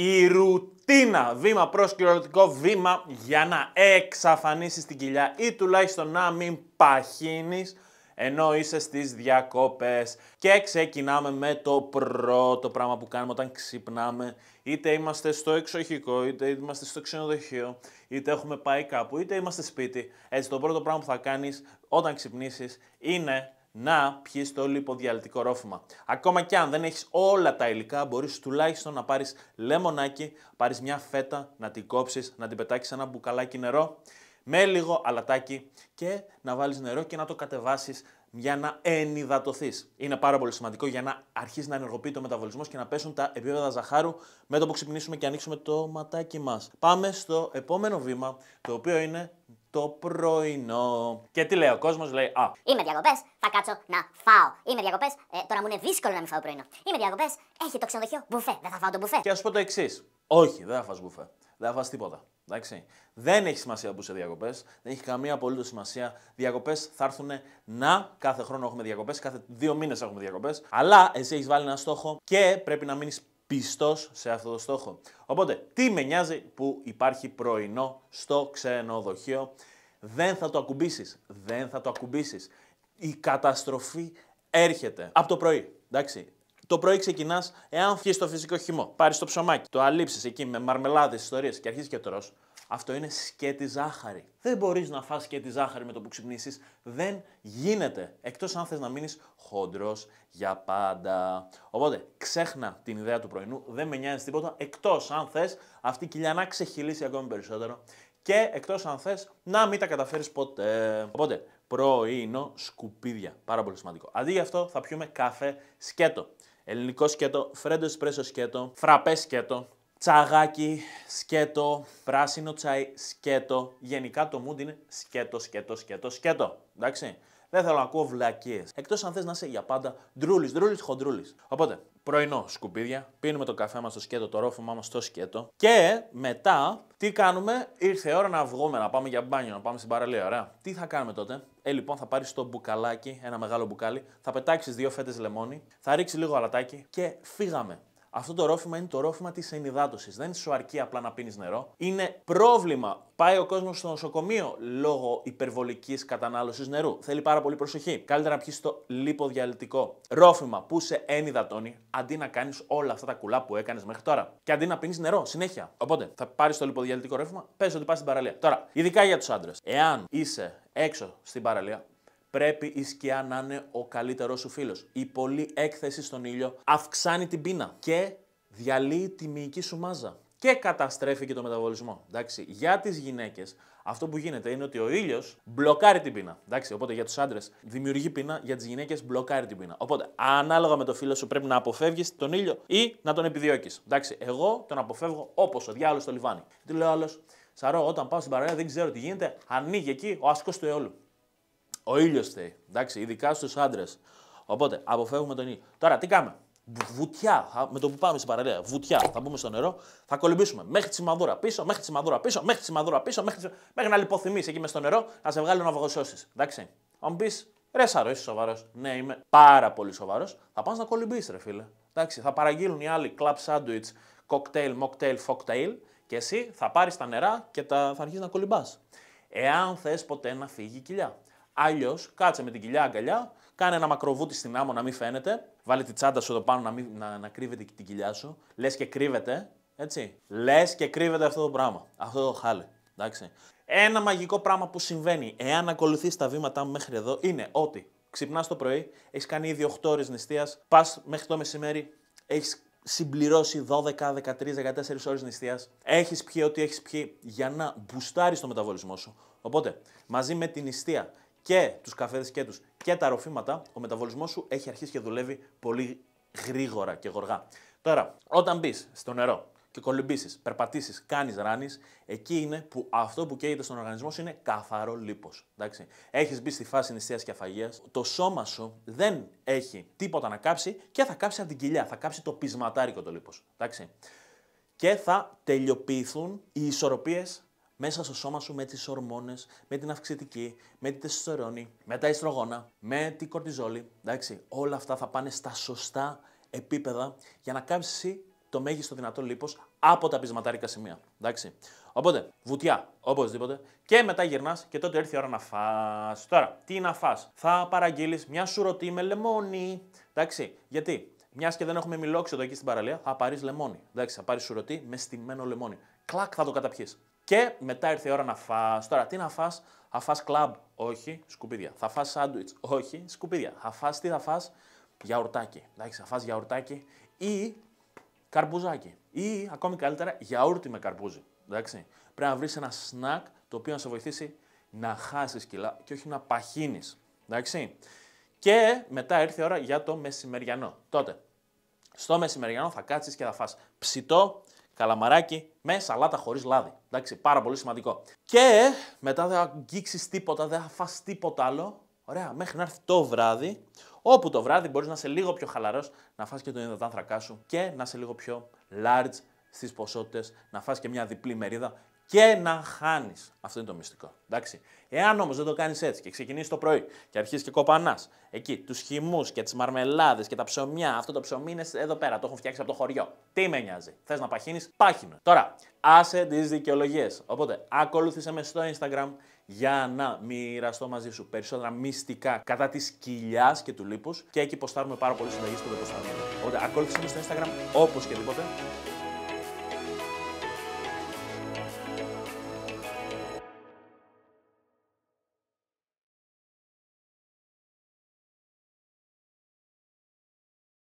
η ρουτίνα. Βήμα κυριολεκτικό, βήμα για να εξαφανίσεις την κοιλιά ή τουλάχιστον να μην παχύνεις ενώ είσαι στις διακόπες. Και ξεκινάμε με το πρώτο πράγμα που κάνουμε όταν ξυπνάμε. Είτε είμαστε στο εξοχικό, είτε είμαστε στο ξενοδοχείο, είτε έχουμε πάει κάπου, είτε είμαστε σπίτι. Έτσι το πρώτο πράγμα που θα κάνεις όταν ξυπνήσεις είναι να πιει το λιποδιαλυτικό ρόφημα. Ακόμα και αν δεν έχεις όλα τα υλικά, μπορείς τουλάχιστον να πάρεις λεμονάκι, πάρεις μια φέτα, να την κόψεις, να την πετάξεις ένα μπουκαλάκι νερό με λίγο αλατάκι και να βάλεις νερό και να το κατεβάσεις για να ενυδατωθείς. Είναι πάρα πολύ σημαντικό για να αρχίσει να ενεργοποιεί το μεταβολισμός και να πέσουν τα επίπεδα ζαχάρου με το που ξυπνήσουμε και ανοίξουμε το ματάκι μας. Πάμε στο επόμενο βήμα, το οποίο είναι το πρωινό. Και τι λέει, ο κόσμος λέει Α. Είμαι διακοπές, θα κάτσω να φάω. Είμαι διακοπές, ε, τώρα μου είναι δύσκολο να μην φάω πρωινό. Είμαι διακοπές, έχει το ξενοδοχείο, μπουφέ, δεν θα φάω το μπουφέ. Και ας πω το εξής. Όχι, δεν θα φας μπουφέ. Δεν θα φας τίποτα. Εντάξει. Δεν έχει σημασία που είσαι διακοπές. Δεν έχει καμία απολύτως σημασία. Διακοπές θα έρθουν να. Κάθε χρόνο έχουμε διακοπές. Κάθε δύο μήνες έχουμε διακοπές. Αλλά εσύ έχεις βάλει ένα στόχο και πρέπει να μείνεις πιστός σε αυτό το στόχο. Οπότε, τι με νοιάζει που υπάρχει πρωινό στο ξενοδοχείο. Δεν θα το ακουμπήσεις. Δεν θα το ακουμπήσεις. Η καταστροφή έρχεται από το πρωί. Εντάξει, το πρωί ξεκινάς, εάν φύγει το φυσικό χυμό, πάρεις το ψωμάκι, το αλείψεις εκεί με μαρμελάδες, ιστορίες και αρχίζεις και τρως, αυτό είναι σκέτη ζάχαρη. Δεν μπορείς να φας τη ζάχαρη με το που ξυπνήσεις. Δεν γίνεται. Εκτός αν θες να μείνεις χοντρός για πάντα. Οπότε ξέχνα την ιδέα του πρωινού, δεν με νοιάζει τίποτα. Εκτός αν θες αυτή η κοιλιά να ξεχυλήσει ακόμη περισσότερο. Και εκτός αν θες να μην τα καταφέρεις ποτέ. Οπότε πρωινό σκουπίδια. Πάρα πολύ σημαντικό. Αντί γι' αυτό θα πιούμε καφέ σκέτο. Ελληνικό σκέτο, φρέντο εσπρέσο σκέτο, φραπέ σκέτο, Τσαγάκι, σκέτο, πράσινο τσάι, σκέτο. Γενικά το mood είναι σκέτο, σκέτο, σκέτο, σκέτο. Εντάξει. Δεν θέλω να ακούω βλακίες. Εκτός αν θες να είσαι για πάντα ντρούλης, ντρούλης, χοντρούλης. Οπότε, πρωινό σκουπίδια, πίνουμε το καφέ μας στο σκέτο, το ρόφωμά μας στο σκέτο. Και μετά, τι κάνουμε, ήρθε η ώρα να βγούμε, να πάμε για μπάνιο, να πάμε στην παραλία. Ωραία. Τι θα κάνουμε τότε. Ε, λοιπόν, θα πάρεις το μπουκαλάκι, ένα μεγάλο μπουκάλι, θα πετάξεις δύο φέτες λεμόνι, θα ρίξεις λίγο αλατάκι και φύγαμε. Αυτό το ρόφημα είναι το ρόφημα της ενυδάτωσης. Δεν σου αρκεί απλά να πίνεις νερό. Είναι πρόβλημα. Πάει ο κόσμος στο νοσοκομείο λόγω υπερβολικής κατανάλωσης νερού. Θέλει πάρα πολύ προσοχή. Καλύτερα να πιεις το λιποδιαλυτικό. Ρόφημα που σε ενυδατώνει αντί να κάνεις όλα αυτά τα κουλά που έκανες μέχρι τώρα. Και αντί να πίνεις νερό συνέχεια. Οπότε θα πάρεις το λιποδιαλυτικό ρόφημα, πες ότι πας στην παραλία. Τώρα, ειδικά για τους άντρες. Εάν είσαι έξω στην παραλία, πρέπει η σκιά να είναι ο καλύτερό σου φίλος. Η πολλή έκθεση στον ήλιο αυξάνει την πείνα και διαλύει τη μυϊκή σου μάζα και καταστρέφει και το μεταβολισμό. Εντάξει, για τις γυναίκες, αυτό που γίνεται είναι ότι ο ήλιος μπλοκάρει την πείνα. Εντάξει, οπότε για τους άντρες δημιουργεί πείνα, για τις γυναίκες μπλοκάρει την πείνα. Οπότε ανάλογα με το φίλο σου πρέπει να αποφεύγεις τον ήλιο ή να τον επιδιώκεις. Εντάξει, εγώ τον αποφεύγω όπως ο διάλογο στο λιβάνι. Τι λέω άλλος, Σαρώ, όταν πάω στην παραλία δεν ξέρω τι γίνεται, ανοίγει εκεί ο άσκο του αιώλου. Ο ήλιος θέλει. Εντάξει, ειδικά στους άντρες. Οπότε αποφεύγουμε τον ήλιο. Τώρα τι κάνουμε. Βουτιά, με το που πάμε στην παραλία, βουτιά. Θα μπούμε στο νερό, θα κολυμπήσουμε μέχρι τη σημαδούρα πίσω, μέχρι τη σημαδούρα πίσω, μέχρι τη σημαδούρα πίσω, μέχρι, τη... μέχρι να λιποθυμείς εκεί μες στο νερό, να σε βγάλει να βαγοσώσει. Εντάξει. Αν πεις, ρε σαρό, είσαι σοβαρός. Ναι, είμαι πάρα πολύ σοβαρός. Θα πας να κολυμπήσει, ρε φίλε. Εντάξει, θα παραγγείλουν οι άλλοι club sandwich, cocktail, mocktail, φοκτέιλ και εσύ θα πάρεις τα νερά και τα... θα αρχίσεις να κολυμπάς. Εάν θες ποτέ να φύγει η κοιλιά. Αλλιώς, κάτσε με την κοιλιά αγκαλιά, κάνε ένα μακροβούτι στην άμμο να μην φαίνεται, βάλε τη τσάντα σου εδώ πάνω να, να, να κρύβεται την κοιλιά σου, λες και κρύβεται, έτσι. Λες και κρύβεται αυτό το πράγμα, αυτό το χάλε. Εντάξει. Ένα μαγικό πράγμα που συμβαίνει, εάν ακολουθείς τα βήματά μου μέχρι εδώ, είναι ότι ξυπνάς το πρωί, έχεις κάνει ήδη 8 ώρες νηστείας, πας μέχρι το μεσημέρι, έχεις συμπληρώσει 12, 13, 14 ώρες νηστείας. Έχεις πιει ό,τι έχεις πιει για να μπουστάρεις το μεταβολισμό σου. Οπότε, μαζί με την νηστεία και τους καφέδες και τους και τα ροφήματα, ο μεταβολισμός σου έχει αρχίσει και δουλεύει πολύ γρήγορα και γοργά. Τώρα, όταν μπεις στο νερό και κολυμπήσεις, περπατήσεις, κάνεις ράνει, εκεί είναι που αυτό που καίγεται στον οργανισμό σου είναι καθαρό λίπος. Έχεις μπει στη φάση νηστείας και αφαγείας, το σώμα σου δεν έχει τίποτα να κάψει και θα κάψει από την κοιλιά, θα κάψει το πεισματάρικο το λίπος. Και θα τελειοποιηθούν οι ισορροπίες μέσα στο σώμα σου με τις ορμόνες, με την αυξητική, με τη τεστοστερόνη, με τα ιστρογόνα, με την κορτιζόλη. Εντάξει, όλα αυτά θα πάνε στα σωστά επίπεδα για να κάψει το μέγιστο δυνατό λίπος από τα πεισματάρικα σημεία. Εντάξει. Οπότε, βουτιά, οπωσδήποτε. Και μετά γυρνάς και τότε έρθει η ώρα να φά. Τώρα, τι να φά. Θα παραγγείλεις μια σουρωτή με λεμόνι. Εντάξει. Γιατί, μιας και δεν έχουμε εδώ εκεί στην παραλία, θα πάρεις λεμόνι. Εντάξει, θα πάρεις σουρωτή με στημένο λεμόνι. Κλακ θα το καταπιείς. Και μετά ήρθε η ώρα να φά. Τώρα, τι να φά, θα φά κλαμπ, όχι, σκουπίδια. Θα φά σάντουιτ, όχι, σκουπίδια. Θα φά τι θα φά, γιαουρτάκι. Εντάξει, θα φά γιαουρτάκι ή καρπούζακι. Ή ακόμη καλύτερα, γιαούρτι με καρπούζι. Εντάξει. Πρέπει να βρεις ένα σνακ το οποίο να σε βοηθήσει να χάσεις κιλά και όχι να παχύνεις. Εντάξει. Και μετά ήρθε η ώρα για το μεσημεριανό. Τότε, στο μεσημεριανό θα κάτσεις και θα φας ψητό καλαμαράκι με σαλάτα χωρίς λάδι. Εντάξει, πάρα πολύ σημαντικό. Και μετά δεν θα αγγίξεις τίποτα, δεν θα φας τίποτα άλλο. Ωραία, μέχρι να έρθει το βράδυ, όπου το βράδυ μπορείς να είσαι λίγο πιο χαλαρός, να φας και τον υδατάνθρακά σου και να είσαι λίγο πιο large στις ποσότητες, να φας και μια διπλή μερίδα και να χάνεις. Αυτό είναι το μυστικό. Εντάξει. Εάν όμως δεν το κάνεις έτσι και ξεκινήσεις το πρωί και αρχίσει και κοπανάς εκεί τους χυμούς και τις μαρμελάδες και τα ψωμιά, αυτό το ψωμί είναι εδώ πέρα, το έχουν φτιάξει από το χωριό. Τι με νοιάζει. Θες να παχύνεις, πάχυνο. Τώρα, άσε τις δικαιολογίες. Οπότε, ακολούθησε με στο Instagram για να μοιραστώ μαζί σου περισσότερα μυστικά κατά της κοιλιάς και του λίπους και εκεί ποστάρουμε πάρα πολύ συνταγή στο Οπότε, ακολούθησε με στο Instagram όπως και τίποτε.